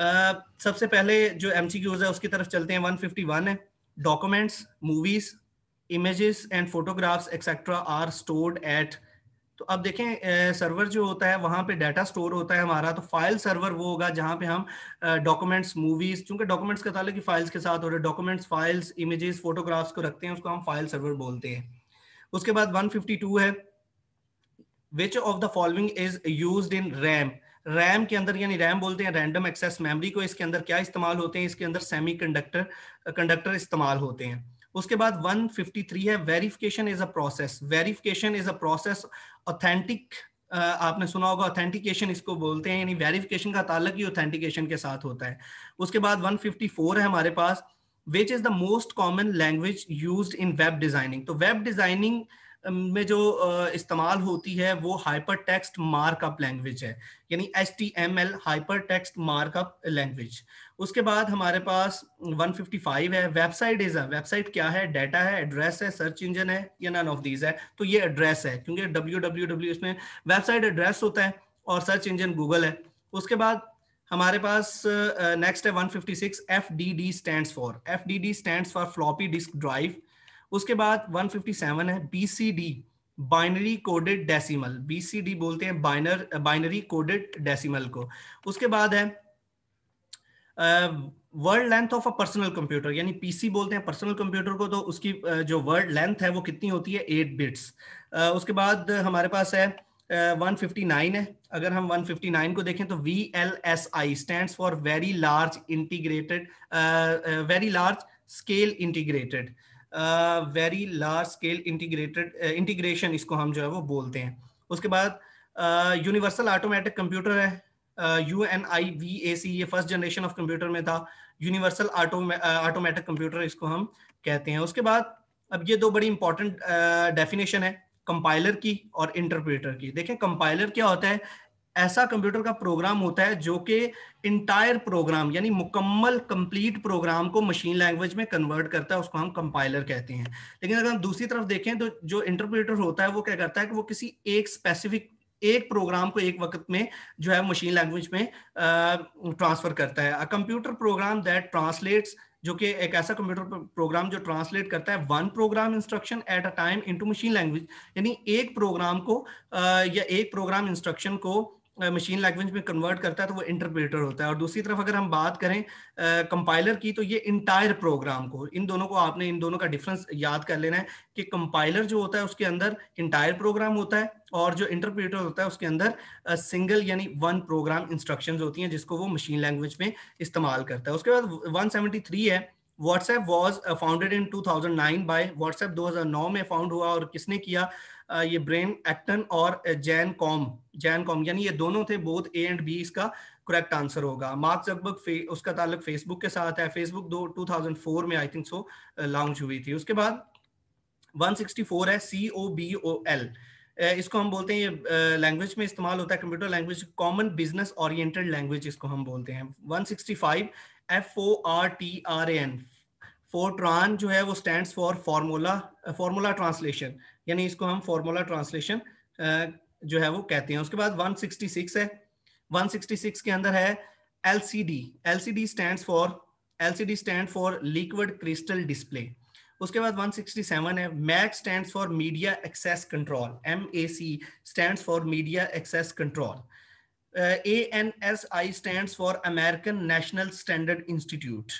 सबसे पहले जो एम सी है उसकी तरफ चलते हैं 151 है documents movies images and photographs etcetera are stored at तो अब देखें सर्वर जो होता है वहाँ पे डाटा स्टोर होता है हमारा तो फाइल सर्वर वो होगा जहाँ पे हम डॉक्यूमेंट्स मूवीज क्योंकि डॉक्यूमेंट्स का ताल्लुक फाइल्स के साथ हो रहा है डॉक्यूमेंट्स फाइल्स इमेजेस फोटोग्राफ्स को रखते हैं उसको हम फाइल सर्वर बोलते हैं उसके बाद 152 है which of the following is use in RAM RAM के अंदर यानी रैम बोलते हैं रैंडम एक्सेस मेमोरी को इसके अंदर क्या इस्तेमाल होते हैं इसके अंदर सेमी कंडक्टर कंडक्टर इस्तेमाल होते हैं उसके बाद 153 है verification is a process verification is a process authentic आपने सुना होगा ऑथेंटिकेशन इसको बोलते हैं यानी वेरिफिकेशन का ताल्लक ही ऑथेंटिकेशन के साथ होता है उसके बाद 154 है हमारे पास which is the most common language use in web designing तो वेब डिजाइनिंग में जो इस्तेमाल होती है वो हाइपर टेक्स्ट मार्कअप लैंग्वेज है यानी S T M L hyper text markup language उसके बाद हमारे पास 155 है वेबसाइट इज वेबसाइट क्या है डाटा है एड्रेस है सर्च इंजन है या नन ऑफ दीज है तो ये एड्रेस है क्योंकि डब्ल्यू डब्ल्यू डब्ल्यू इसमें वेबसाइट एड्रेस होता है और सर्च इंजन गूगल है उसके बाद हमारे पास नेक्स्ट uh, है 156 FDD stands for FDD stands for floppy disk drive उसके बाद 157 है B C D binary coded decimal B C D बोलते हैं बाइनर बाइनरी कोडेड डेसिमल को उसके बाद है word length of a personal computer यानी पीसी बोलते हैं पर्सनल कंप्यूटर को तो उसकी uh, जो वर्ड लेंथ है वो कितनी होती है एट बिट्स uh, उसके बाद हमारे पास है वन फिफ्टी नाइन है अगर हम वन फिफ्टी नाइन को देखें तो V L S I stand for very large integrated very large scale integrated very large scale integrated integration इसको हम जो है वो बोलते हैं उसके बाद यूनिवर्सल ऑटोमेटिक कंप्यूटर है U N I V A C ये फर्स्ट जनरेशन ऑफ कंप्यूटर में था यूनिवर्सल ऑटोमेटिक कंप्यूटर इसको हम कहते हैं उसके बाद अब ये दो बड़ी इंपॉर्टेंट डेफिनेशन है कंपाइलर की और इंटरप्रेटर की देखें कंपाइलर क्या होता है ऐसा कंप्यूटर का प्रोग्राम होता है जो कि इंटायर प्रोग्राम यानी मुकम्मल कंप्लीट प्रोग्राम को मशीन लैंग्वेज में कन्वर्ट करता है उसको हम कंपाइलर कहते हैं लेकिन अगर हम दूसरी तरफ देखें तो जो इंटरप्रेटर होता है वो क्या करता है कि वो किसी एक स्पेसिफिक एक प्रोग्राम को एक वक्त में जो है मशीन लैंग्वेज में ट्रांसफर करता है a computer program that translates जो कि एक ऐसा कंप्यूटर प्रोग्राम जो ट्रांसलेट करता है one program instruction at a time into machine language यानी एक प्रोग्राम को या एक प्रोग्राम इंस्ट्रक्शन को मशीन लैंग्वेज में कन्वर्ट करता है तो वो इंटरप्रेटर होता है और दूसरी तरफ अगर हम बात करें कंपाइलर की तो ये इंटायर प्रोग्राम को इन दोनों को आपने इन दोनों का डिफरेंस याद कर लेना है कि कंपाइलर जो होता है उसके अंदर इंटायर प्रोग्राम होता है और जो इंटरप्रेटर होता है उसके अंदर सिंगल यानी वन प्रोग्राम इंस्ट्रक्शन होती हैं जिसको वो मशीन लैंग्वेज में इस्तेमाल करता है उसके बाद वन है WhatsApp was founded in two by WhatsApp 2009 में फाउंड हुआ और किसने किया ये ब्रेन एक्टन और जैन कॉम जैन कॉम यानी ये दोनों थे बोथ ए एंड बी इसका करेक्ट आंसर होगा मार्क जगबर्ग उसका ताल्लुक फेसबुक के साथ है फेसबुक दो 2004 में आई थिंक सो लॉन्च हुई थी उसके बाद 164 है सी ओ बी ओ एल इसको हम बोलते हैं ये लैंग्वेज में इस्तेमाल होता है computer language common business oriented language इसको हम बोलते हैं 165 F O R T R N Fortran जो है वो stands for formula formula translation यानी इसको हम फॉर्मूला ट्रांसलेशन जो है वो कहते हैं उसके बाद 166 है 166 के अंदर है LCD LCD stand for LCD stand for liquid crystal display उसके बाद 167 है MAC stand for media access control M A C stand for media access control A N S I stand for American National Standard Institute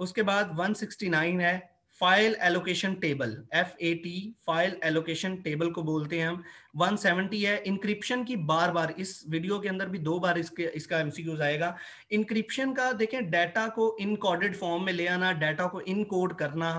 उसके बाद 169 है file allocation table F A T file allocation table को बोलते हैं हम 170 है encryption की बार बार इस वीडियो के अंदर भी दो बार इसके इसका एमसीक्यूज आएगा इंक्रिप्शन का देखें डाटा को इनकोडेड फॉर्म में ले आना डाटा को इनकोड करना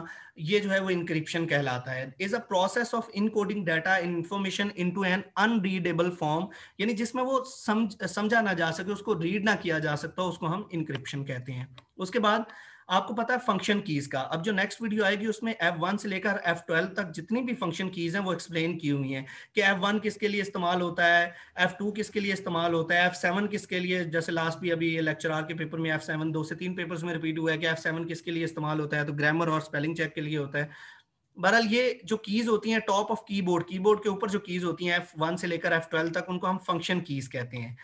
ये जो है वो इंक्रिप्शन कहलाता है is a process of encoding data information into an unreadable form यानी जिसमें वो समझ समझा ना जा सके उसको रीड ना किया जा सकता उसको हम इंक्रिप्शन कहते हैं उसके बाद आपको पता है फंक्शन कीज का अब जो नेक्स्ट वीडियो आएगी उसमें F1 से लेकर F12 तक जितनी भी फंक्शन कीज हैं वो एक्सप्लेन की हुई हैं कि F1 किसके लिए इस्तेमाल होता है F2 किसके लिए इस्तेमाल होता है F7 किसके लिए जैसे लास्ट भी अभी लेक्चर आर के पेपर में F7 दो से तीन पेपर्स में रिपीट हुआ है कि F7 किसके लिए इस्तेमाल होता है तो ग्रामर और स्पेलिंग चेक के लिए होता है बहरहाल ये जो कीज होती हैं टॉप ऑफ कीबोर्ड कीबोर्ड के ऊपर जो कीज होती हैं वन से लेकर ट्वेल्व तक उनको हम फंक्शन कीज कहते हैं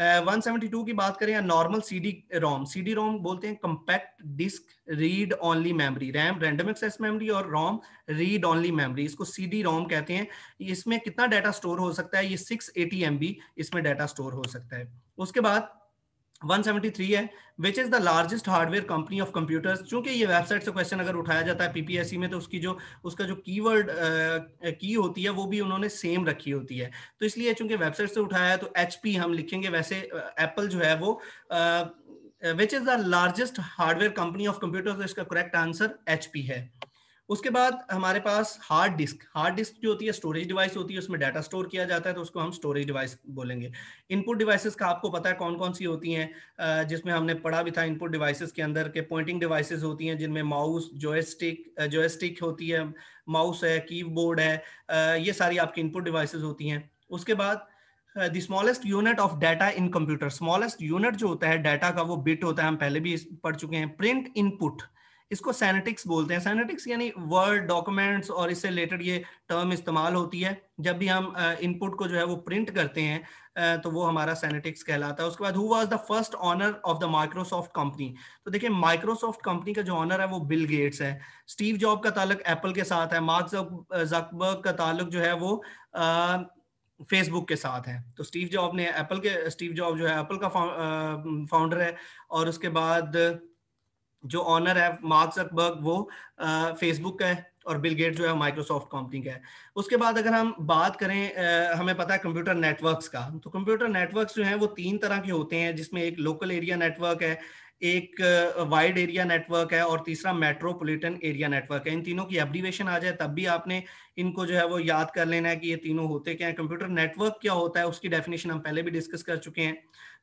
172 uh, की बात करें या normal C D ROM C D ROM बोलते हैं compact disc read only memory RAM random access memory और रोम रीड ऑनली मेमोरी इसको सी डी रोम कहते हैं इसमें कितना डाटा स्टोर हो सकता है ये सिक्स एटी एम बी इसमें डाटा स्टोर हो सकता है उसके बाद 173 है which is the largest hardware company of computers चूंकि ये वेबसाइट से क्वेश्चन अगर उठाया जाता है पीपीएससी में तो उसकी जो उसका जो कीवर्ड की uh, होती है वो भी उन्होंने सेम रखी होती है तो इसलिए चूंकि वेबसाइट से उठाया है तो एच हम लिखेंगे वैसे एप्पल uh, जो है वो which is the largest hardware company of computers इसका करेक्ट आंसर एच है उसके बाद हमारे पास हार्ड डिस्क हार्ड डिस्क जो होती है स्टोरेज डिवाइस होती है उसमें डाटा स्टोर किया जाता है तो उसको हम स्टोरेज डिवाइस बोलेंगे इनपुट डिवाइसेस का आपको पता है कौन कौन सी होती हैं जिसमें हमने पढ़ा भी था इनपुट डिवाइसेस के अंदर के पॉइंटिंग डिवाइसेस होती हैं जिनमें माउस जोएस्टिक जोएस्टिक होती है माउस है कीबोर्ड है ये सारी आपकी इनपुट डिवाइसेज होती हैं उसके बाद the smallest unit of data in computer smallest unit जो होता है डाटा का वो बिट होता है हम पहले भी पढ़ चुके हैं प्रिंट इनपुट इसको सैनेटिक्स बोलते हैं सैनेटिक्स यानी वर्ड डॉक्यूमेंट्स और इससे रिलेटेड ये टर्म इस्तेमाल होती है जब भी हम इनपुट को जो है वो प्रिंट करते हैं तो वो हमारा सैनेटिक्स कहलाता है उसके बाद who was the first owner of the Microsoft company तो देखिए माइक्रोसॉफ्ट कंपनी का जो ऑनर है वो बिल गेट्स है स्टीव जॉब का ताल्लुक एप्पल के साथ है मार्क जकबर्ग का ताल्लुक जो है वो आ, फेसबुक के साथ है तो स्टीव जॉब ने एप्पल के स्टीव जॉब जो है एप्पल का फाउंडर है और उसके बाद जो ऑनर है मार्क जकबर्ग वो फेसबुक का है और बिल गेट जो है माइक्रोसॉफ्ट कंपनी का है उसके बाद अगर हम बात करें आ, हमें पता है कंप्यूटर नेटवर्क्स का तो कंप्यूटर नेटवर्क्स जो हैं वो तीन तरह के होते हैं जिसमें एक लोकल एरिया नेटवर्क है एक वाइड एरिया नेटवर्क है और तीसरा मेट्रोपॉलिटन एरिया नेटवर्क है इन तीनों की एब्रीवेशन आ जाए तब भी आपने इनको जो है वो याद कर लेना है कि ये तीनों होते क्या है कंप्यूटर नेटवर्क क्या होता है उसकी डेफिनेशन हम पहले भी डिस्कस कर चुके हैं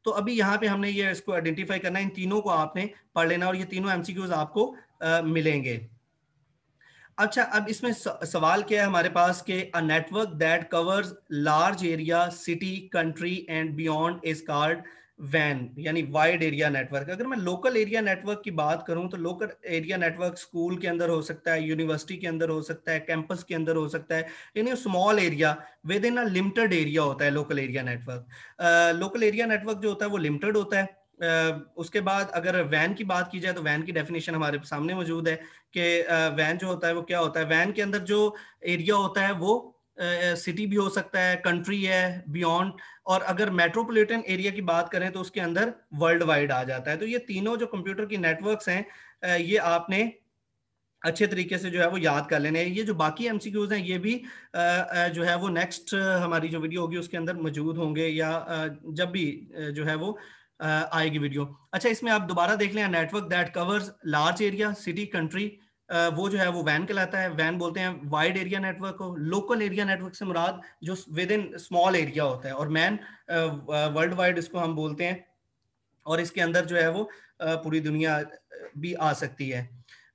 तो अभी यहाँ पे हमने ये इसको आइडेंटिफाई करना है इन तीनों को आपने पढ़ लेना और ये तीनों एमसीक्यूज आपको आ, मिलेंगे अच्छा अब इसमें सवाल क्या है हमारे पास के a network that covers large area city country and beyond is called वैन यानी वाइड एरिया नेटवर्क अगर मैं लोकल एरिया नेटवर्क की बात करूं तो लोकल एरिया नेटवर्क स्कूल के अंदर हो सकता है यूनिवर्सिटी के अंदर हो सकता है कैंपस के अंदर हो सकता है यानी small area within a limited area होता है local area network local area network जो होता है वो लिमिटेड होता है Uh, उसके बाद अगर वैन की बात की जाए तो वैन की डेफिनेशन हमारे सामने मौजूद है कि वैन uh, जो होता है वो क्या होता है वैन के अंदर जो एरिया होता है वो सिटी भी हो सकता है कंट्री है बियॉन्ड और अगर मेट्रोपॉलिटन एरिया की बात करें तो उसके अंदर वर्ल्ड वाइड आ जाता है तो ये तीनों जो कंप्यूटर की नेटवर्क्स हैं ये आपने अच्छे तरीके से जो है वो याद कर लेने ये जो बाकी एमसीक्यूज हैं ये भी जो है वो नेक्स्ट हमारी जो वीडियो होगी उसके अंदर मौजूद होंगे या जब भी जो है वो आएगी वीडियो अच्छा इसमें आप दोबारा देख लें network that covers large area city country वो जो है वो वैन कहलाता है वैन बोलते हैं वाइड एरिया नेटवर्क को लोकल एरिया नेटवर्क से मुराद जो विद इन स्मॉल एरिया होता है और मैन वर्ल्ड वाइड इसको हम बोलते हैं और इसके अंदर जो है वो पूरी दुनिया भी आ सकती है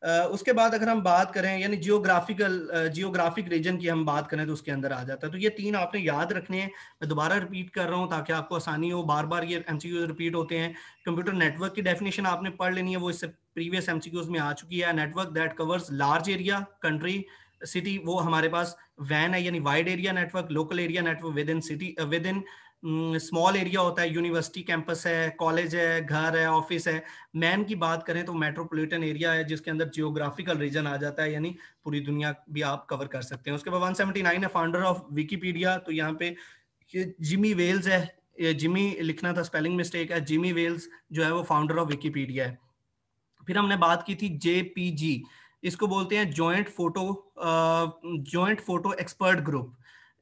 उसके बाद अगर हम बात करें यानी जियोग्राफिकल जियोग्राफिक रीजन की हम बात करें तो उसके अंदर आ जाता है तो ये तीन आपने याद रखने हैं मैं दोबारा रिपीट कर रहा हूँ ताकि आपको आसानी हो बार बार ये एमसीक्यूज रिपीट होते हैं कंप्यूटर नेटवर्क की डेफिनेशन आपने पढ़ लेनी है वो इससे प्रीवियस एमसीक्यूज में आ चुकी है network that covers large area country city वो हमारे पास वैन है यानी wide area network local area network within city within small hmm, area होता है यूनिवर्सिटी कैंपस है कॉलेज है घर है ऑफिस है मैन की बात करें तो मेट्रोपॉलिटन एरिया है जिसके अंदर जियोग्राफिकल रीजन आ जाता है यानी पूरी दुनिया भी आप कवर कर सकते हैं उसके बाद 179 है फाउंडर ऑफ विकीपीडिया तो यहाँ पे जिमी वेल्स है जिमी लिखना था स्पेलिंग मिस्टेक है जिमी वेल्स जो है वो फाउंडर ऑफ विकीपीडिया है फिर हमने बात की थी जे इसको बोलते हैं joint photo joint photo expert group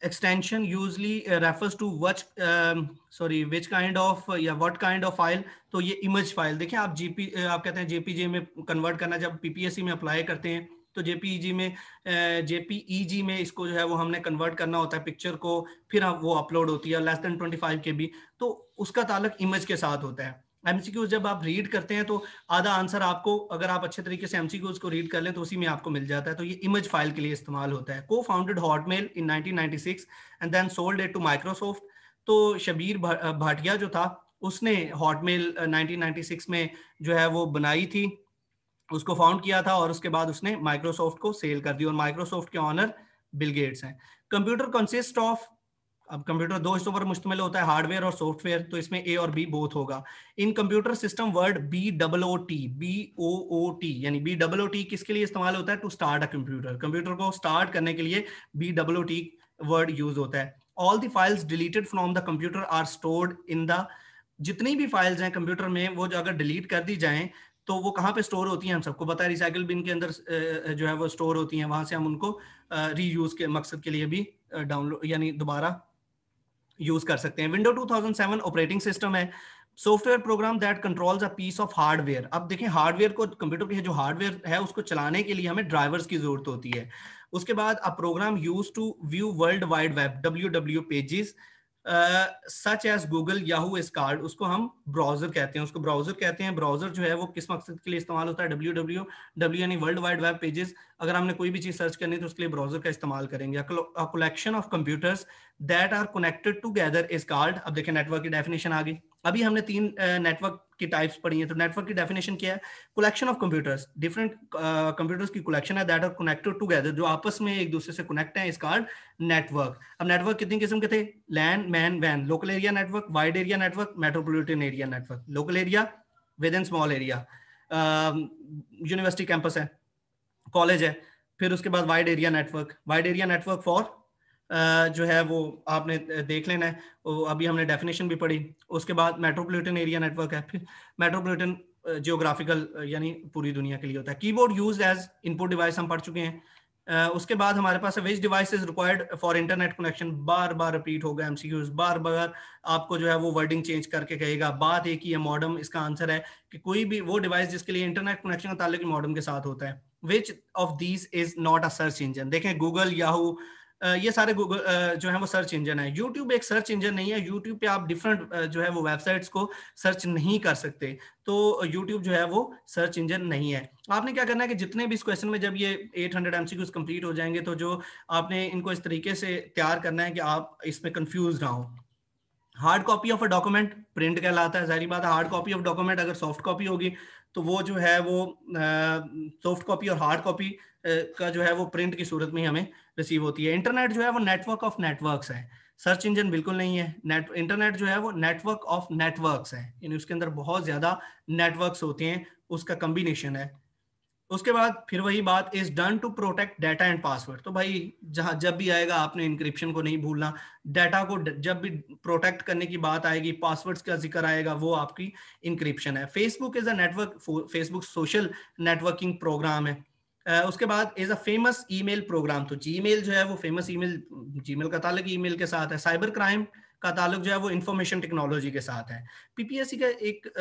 extension usually uh, refers to what um, sorry which kind of uh, yeah what kind of file to ye image file dekhiye aap GP uh, aap kehte hain JPG mein convert karna jab PPSC mein apply karte hain तो JPEG में JPEG में इसको जो है वो हमने convert करना होता है पिक्चर को फिर वो अपलोड होती है लेस देन 25 के भी तो उसका ताल्लक इमेज के साथ होता है एमसीक्यूज जब आप रीड करते हैं तो आधा आंसर आपको अगर आप अच्छे तरीके से एमसीक्यूज को रीड कर लें तो उसी में आपको मिल जाता है तो ये इमेज फाइल के लिए इस्तेमाल होता है cofounded Hotmail in 1996 and then sold it to Microsoft तो शबीर भाटिया जो था उसने हॉटमेल नाइनटीन में जो है वो बनाई थी उसको फाउंड किया था और उसके बाद उसने माइक्रोसॉफ्ट को सेल कर दिया और माइक्रोसॉफ्ट के ऑनर बिल गेट्स हैं कंप्यूटर कंसिस्ट ऑफ अब कंप्यूटर दो हिस्सों पर मुश्तमल होता है हार्डवेयर और सॉफ्टवेयर तो इसमें ए और बी बोथ होगा in computer system word B double O T B O O T यानी बी डबल ओ टी किसके लिए इस्तेमाल होता है to start a computer computer को स्टार्ट करने के लिए B double O T word use होता है all the files deleted from the computer are stored in the जितनी भी फाइल्स हैं कंप्यूटर में वो जो अगर डिलीट कर दी जाए तो वो कहाँ पे स्टोर होती हैं हम सबको पता है रिसाइकल बिन के अंदर जो है वो स्टोर होती हैं वहां से हम उनको रीयूज के मकसद के लिए भी डाउनलोड यानी दोबारा यूज कर सकते हैं विंडो 2007 ऑपरेटिंग सिस्टम है software program that controls a piece of hardware अब देखें हार्डवेयर को कंप्यूटर के जो हार्डवेयर है उसको चलाने के लिए हमें ड्राइवर्स की जरूरत होती है उसके बाद a program use to view world wide web W W pages such as Google Yahoo is called उसको हम ब्राउजर कहते हैं उसको ब्राउजर कहते हैं ब्राउजर जो है वो किस मकसद के लिए इस्तेमाल होता है डब्ल्यू डब्ल्यू डब्ल्यू यानी वर्ल्ड वाइड वेब पेजेस अगर हमने कोई भी चीज सर्च करनी है तो उसके लिए ब्राउजर का इस्तेमाल करेंगे collection of computers that are connected together is called अब देखें नेटवर्क की डेफिनेशन आ गई अभी हमने तीन नेटवर्क की टाइप्स पढ़ी है तो नेटवर्क की डेफिनेशन क्या है collection of computers different computers की कलेक्शन है दैट आर कनेक्टेड टुगेदर जो आपस में एक दूसरे से कनेक्ट है इस कार्ड नेटवर्क अब नेटवर्क कितनी किस्म के थे लैंड मैन वैन local area network wide area network metropolitan area network local area within small area university campus है कॉलेज है फिर उसके बाद wide area network wide area network for जो है वो आपने देख लेना है अभी हमने डेफिनेशन भी पढ़ी उसके बाद मेट्रोपोलिटन एरिया नेटवर्क है फिर मेट्रोपोलिटन जियोग्राफिकल यानी पूरी दुनिया के लिए होता है keyboard use as input device हम पढ़ चुके हैं Uh, उसके बाद हमारे पास which device is required for internet connection बार बार रिपीट होगा एमसीक्यूज बार बार आपको जो है वो वर्डिंग चेंज करके कहेगा बात एक ही है मॉडर्म इसका आंसर है कि कोई भी वो डिवाइस जिसके लिए इंटरनेट कनेक्शन का ताल्लुक मॉडर्म के साथ होता है which of these is not a search engine देखें गूगल याहू ये सारे गूगल जो है वो सर्च इंजन है यूट्यूब एक सर्च इंजन नहीं है यूट्यूब पे आप डिफरेंट जो है वो वेबसाइट्स को सर्च नहीं कर सकते तो यूट्यूब जो है वो सर्च इंजन नहीं है आपने क्या करना है कि जितने भी इस क्वेश्चन में जब ये 800 हंड्रेड एमसीक्यूज कंप्लीट हो जाएंगे तो जो आपने इनको इस तरीके से तैयार करना है कि आप इसमें कंफ्यूज ना हो hard copy of a document print कहलाता है जारी बात है हार्ड कॉपी ऑफ डॉक्यूमेंट अगर सॉफ्ट कॉपी होगी तो वो जो है वो सॉफ्ट कॉपी और हार्ड कॉपी का जो है वो प्रिंट की सूरत में ही हमें रिसीव होती है इंटरनेट जो है वो नेटवर्क ऑफ नेटवर्क्स है सर्च इंजन बिल्कुल नहीं है नेट इंटरनेट जो है वो नेटवर्क ऑफ नेटवर्क्स है यानी उसके अंदर बहुत ज़्यादा नेटवर्क्स होते हैं उसका कम्बिनेशन है उसके बाद फिर वही बात is done to protect data and password तो भाई जहां जब भी आएगा आपने इंक्रिप्शन को नहीं भूलना डाटा को जब भी प्रोटेक्ट करने की बात आएगी पासवर्ड्स का जिक्र आएगा वो आपकी इंक्रिप्शन है Facebook is a network Facebook social networking program है उसके बाद is a famous email program तो जीमेल जो है वो फेमस ईमेल जीमेल का ताल्लुक ईमेल के साथ है साइबर क्राइम का ताल्लुक जो है वो इंफॉर्मेशन टेक्नोलॉजी के साथ है पीपीएससी का एक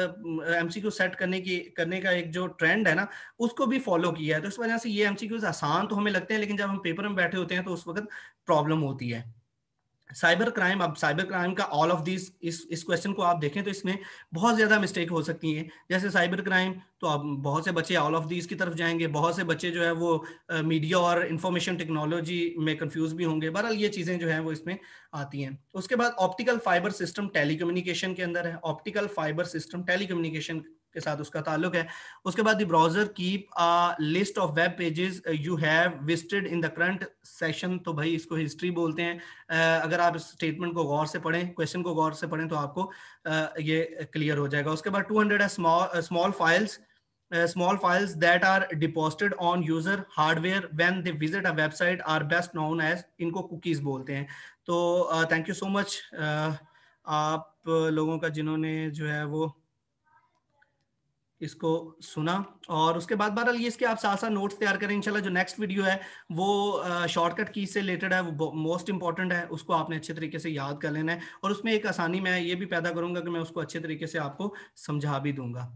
एमसीक्यू सेट करने की करने का एक जो ट्रेंड है ना उसको भी फॉलो किया है तो इस वजह से ये एमसीक्यूज आसान तो हमें लगते हैं लेकिन जब हम पेपर में बैठे होते हैं तो उस वक्त प्रॉब्लम होती है साइबर क्राइम अब साइबर क्राइम का ऑल ऑफ दिस इस इस क्वेश्चन को आप देखें तो इसमें बहुत ज्यादा मिस्टेक हो सकती है जैसे साइबर क्राइम तो अब बहुत से बच्चे ऑल ऑफ दिस की तरफ जाएंगे बहुत से बच्चे जो है वो मीडिया और इंफॉर्मेशन टेक्नोलॉजी में कंफ्यूज भी होंगे बहरहाल ये चीजें जो है वो इसमें आती हैं उसके बाद ऑप्टिकल फाइबर सिस्टम टेलीकम्युनिकेशन के अंदर है ऑप्टिकल फाइबर सिस्टम टेलीकम्युनिकेशन के साथ उसका ताल्लुक है उसके बाद the browser keep a list of web pages you have visited in the current session तो भाई इसको हिस्ट्री बोलते हैं uh, अगर आप स्टेटमेंट को गौर से पढ़ें क्वेश्चन को गौर से पढ़ें तो आपको uh, ये क्लियर हो जाएगा उसके बाद 200 hundred small files small files that are that on user hardware when they visit a website are best known as इनको कुकीज बोलते हैं तो थैंक यू सो मच आप लोगों का जिन्होंने जो है वो इसको सुना और उसके बाद बहरहाल ये इसके आप साथ साथ नोट्स तैयार करें इंशाल्लाह जो नेक्स्ट वीडियो है वो शॉर्टकट की से रिलेटेड है वो मोस्ट इंपॉर्टेंट है उसको आपने अच्छे तरीके से याद कर लेना है और उसमें एक आसानी मैं ये भी पैदा करूंगा कि मैं उसको अच्छे तरीके से आपको समझा भी दूंगा